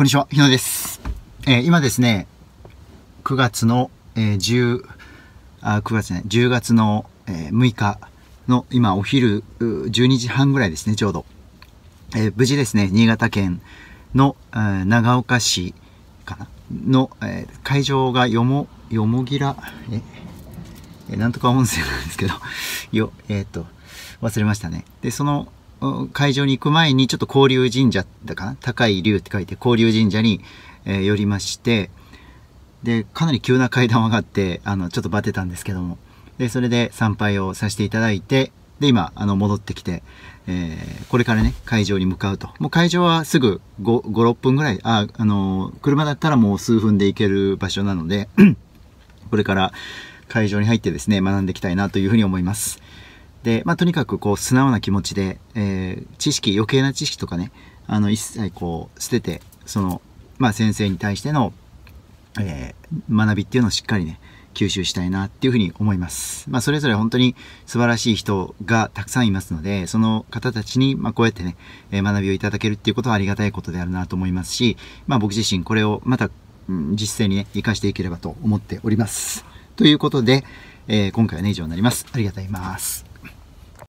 こんにちは、ひのです。えー、今ですね、9月の、えー、10あ、9月ね、10月の、えー、6日の今お昼12時半ぐらいですね、ちょうど。え無事ですね、新潟県の、え長岡市かなの、え会場がよも、よもぎら、えなんとか温泉なんですけど、よ、えっと、忘れましたね。で、その、会場に行く前にちょっと交流神社だかな高い竜って書いて交流神社に、え寄りましてでかなり急な階段を上がってあのちょっとバテたんですけどもでそれで参拝をさせていただいてで今あの戻ってきて、えー、これからね会場に向かうともう会場はすぐ56分ぐらいあ、あのー、車だったらもう数分で行ける場所なので これから会場に入ってですね学んでいきたいなというふうに思います。で、まあ、とにかくこう素直な気持ちで、えー、知識余計な知識とかねあの一切こう捨ててその、まあ、先生に対しての、えー、学びっていうのをしっかりね吸収したいなっていうふうに思います。まあ、それぞれ本当に素晴らしい人がたくさんいますので、その方たちに、まあ、こうやってね、え学びをいただけるっていうことはありがたいことであるなと思いますし、まあ、僕自身これをまた、うん、実践にね、活かしていければと思っております。ということで、えー、今回はね、以上になります。ありがとうございます。